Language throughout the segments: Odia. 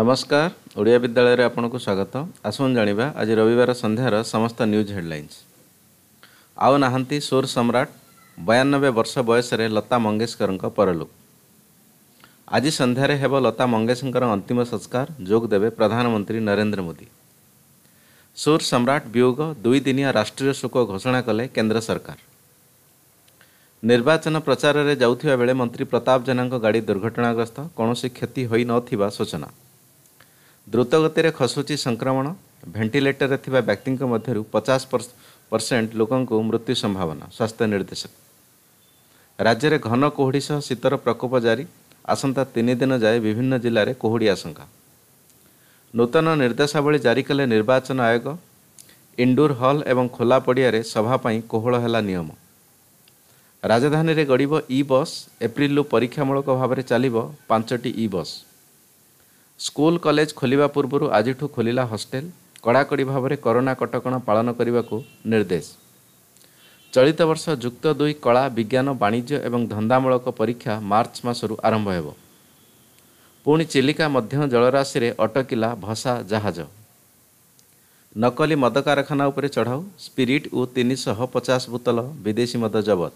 ନମସ୍କାର ଓଡ଼ିଆ ବିଦ୍ୟାଳୟରେ ଆପଣଙ୍କୁ ସ୍ୱାଗତ ଆସନ୍ତୁ ଜାଣିବା ଆଜି ରବିବାର ସନ୍ଧ୍ୟାର ସମସ୍ତ ନ୍ୟୁଜ୍ ହେଡ଼ଲାଇନ୍ସ ଆଉ ନାହାନ୍ତି ସୁର ସମ୍ରାଟ ବୟାନବେ ବର୍ଷ ବୟସରେ ଲତା ମଙ୍ଗେସ୍କରଙ୍କ ପରଲୋକ ଆଜି ସନ୍ଧ୍ୟାରେ ହେବ ଲତା ମଙ୍ଗେସ୍କର ଅନ୍ତିମ ସଂସ୍କାର ଯୋଗ ଦେବେ ପ୍ରଧାନମନ୍ତ୍ରୀ ନରେନ୍ଦ୍ର ମୋଦି ସୁର ସମ୍ରାଟ ବିୟୋଗ ଦୁଇଦିନିଆ ରାଷ୍ଟ୍ରୀୟ ଶୋକ ଘୋଷଣା କଲେ କେନ୍ଦ୍ର ସରକାର ନିର୍ବାଚନ ପ୍ରଚାରରେ ଯାଉଥିବା ବେଳେ ମନ୍ତ୍ରୀ ପ୍ରତାପ ଜେନାଙ୍କ ଗାଡ଼ି ଦୁର୍ଘଟଣାଗ୍ରସ୍ତ କୌଣସି କ୍ଷତି ହୋଇନଥିବା ସୂଚନା ଦ୍ରୁତଗତିରେ ଖସୁଛି ସଂକ୍ରମଣ ଭେଣ୍ଟିଲେଟରରେ ଥିବା ବ୍ୟକ୍ତିଙ୍କ ମଧ୍ୟରୁ ପଚାଶ ପରସେଣ୍ଟ ଲୋକଙ୍କୁ ମୃତ୍ୟୁ ସମ୍ଭାବନା ସ୍ୱାସ୍ଥ୍ୟ ନିର୍ଦ୍ଦେଶକ ରାଜ୍ୟରେ ଘନ କୁହୁଡ଼ି ସହ ଶୀତର ପ୍ରକୋପ ଜାରି ଆସନ୍ତା ତିନି ଦିନ ଯାଏ ବିଭିନ୍ନ ଜିଲ୍ଲାରେ କୁହୁଡ଼ି ଆଶଙ୍କା ନୂତନ ନିର୍ଦ୍ଦେଶାବଳୀ ଜାରି କଲେ ନିର୍ବାଚନ ଆୟୋଗ ଇଣ୍ଡୋର ହଲ୍ ଏବଂ ଖୋଲା ପଡ଼ିଆରେ ସଭା ପାଇଁ କୋହଳ ହେଲା ନିୟମ ରାଜଧାନୀରେ ଗଡ଼ିବ ଇ ବସ୍ ଏପ୍ରିଲ୍ରୁ ପରୀକ୍ଷାମୂଳକ ଭାବରେ ଚାଲିବ ପାଞ୍ଚଟି ଇ ବସ୍ ସ୍କୁଲ କଲେଜ ଖୋଲିବା ପୂର୍ବରୁ ଆଜିଠୁ ଖୋଲିଲା ହଷ୍ଟେଲ କଡ଼ାକଡ଼ି ଭାବରେ କରୋନା କଟକଣା ପାଳନ କରିବାକୁ ନିର୍ଦ୍ଦେଶ ଚଳିତ ବର୍ଷ ଯୁକ୍ତ ଦୁଇ କଳା ବିଜ୍ଞାନ ବାଣିଜ୍ୟ ଏବଂ ଧନ୍ଦାମୂଳକ ପରୀକ୍ଷା ମାର୍ଚ୍ଚ ମାସରୁ ଆରମ୍ଭ ହେବ ପୁଣି ଚିଲିକା ମଧ୍ୟ ଜଳରାଶିରେ ଅଟକିଲା ଭସା ଜାହାଜ ନକଲି ମଦ କାରଖାନା ଉପରେ ଚଢ଼ାଉ ସ୍ପିରିଟ୍ ଓ ତିନିଶହ ପଚାଶ ବୋତଲ ବିଦେଶୀ ମଦ ଜବତ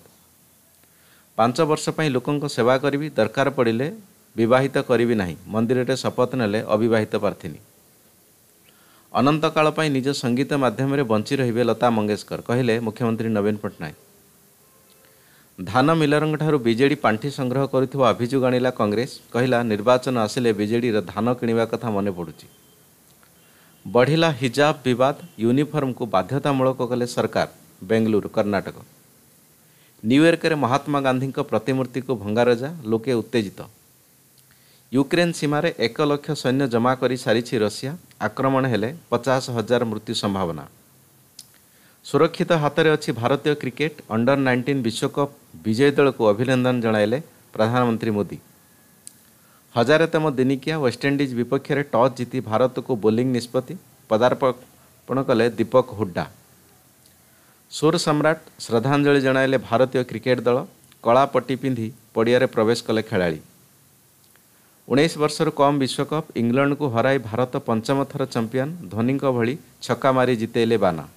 ପାଞ୍ଚ ବର୍ଷ ପାଇଁ ଲୋକଙ୍କ ସେବା କରିବି ଦରକାର ପଡ଼ିଲେ ବିବାହିତ କରିବି ନାହିଁ ମନ୍ଦିରରେ ଶପଥ ନେଲେ ଅବିବାହିତ ପ୍ରାର୍ଥିନୀ କାଳ ପାଇଁ ନିଜ ସଙ୍ଗୀତ ମାଧ୍ୟମରେ ବଞ୍ଚି ରହିବେ ଲତା ମଙ୍ଗେଶକର କହିଲେ ମୁଖ୍ୟମନ୍ତ୍ରୀ ନବୀନ ପଟ୍ଟନାୟକ ଧାନ ମିଲରଙ୍କଠାରୁ ବିଜେଡ଼ି ପାଣ୍ଠି ସଂଗ୍ରହ କରୁଥିବା ଅଭିଯୋଗ ଆଣିଲା କଂଗ୍ରେସ କହିଲା ନିର୍ବାଚନ ଆସିଲେ ବିଜେଡ଼ିର ଧାନ କିଣିବା କଥା ମନେ ପଡ଼ୁଛି ବଢ଼ିଲା ହିଜାବ ବିବାଦ ୟୁନିଫର୍ମକୁ ବାଧ୍ୟତାମୂଳକ କଲେ ସରକାର ବେଙ୍ଗଲୁରୁ କର୍ଣ୍ଣାଟକ ନ୍ୟୁୟର୍କରେ ମହାତ୍ମା ଗାନ୍ଧୀଙ୍କ ପ୍ରତିମୂର୍ତ୍ତିକୁ ଭଙ୍ଗାରଜା ଲୋକେ ଉତ୍ତେଜିତ ୟୁକ୍ରେନ୍ ସୀମାରେ ଏକ ଲକ୍ଷ ସୈନ୍ୟ ଜମା କରିସାରିଛି ରଷିଆ ଆକ୍ରମଣ ହେଲେ ପଚାଶ ହଜାର ମୃତ୍ୟୁ ସମ୍ଭାବନା ସୁରକ୍ଷିତ ହାତରେ ଅଛି ଭାରତୀୟ କ୍ରିକେଟ୍ ଅଣ୍ଡର ନାଇଣ୍ଟିନ୍ ବିଶ୍ୱକପ୍ ବିଜୟୀ ଦଳକୁ ଅଭିନନ୍ଦନ ଜଣାଇଲେ ପ୍ରଧାନମନ୍ତ୍ରୀ ମୋଦି ହଜାରତମ ଦିନିକିଆ ୱେଷ୍ଟଇଣ୍ଡିଜ୍ ବିପକ୍ଷରେ ଟସ୍ ଜିତି ଭାରତକୁ ବୋଲିଂ ନିଷ୍ପତ୍ତି ପଦାର୍ପଣ କଲେ ଦୀପକ ହୁଡ୍ଡା ସୁର ସମ୍ରାଟ ଶ୍ରଦ୍ଧାଞ୍ଜଳି ଜଣାଇଲେ ଭାରତୀୟ କ୍ରିକେଟ୍ ଦଳ କଳା ପଟି ପିନ୍ଧି ପଡ଼ିଆରେ ପ୍ରବେଶ କଲେ ଖେଳାଳି ଉଣେଇଶ ବର୍ଷରୁ କମ୍ ବିଶ୍ୱକପ୍ ଇଂଲଣ୍ଡକୁ ହରାଇ ଭାରତ ପଞ୍ଚମ ଥର ଚମ୍ପିଅନ୍ ଧୋନିଙ୍କ ଭଳି ଛକା ମାରି ଜିତେଇଲେ ବାନା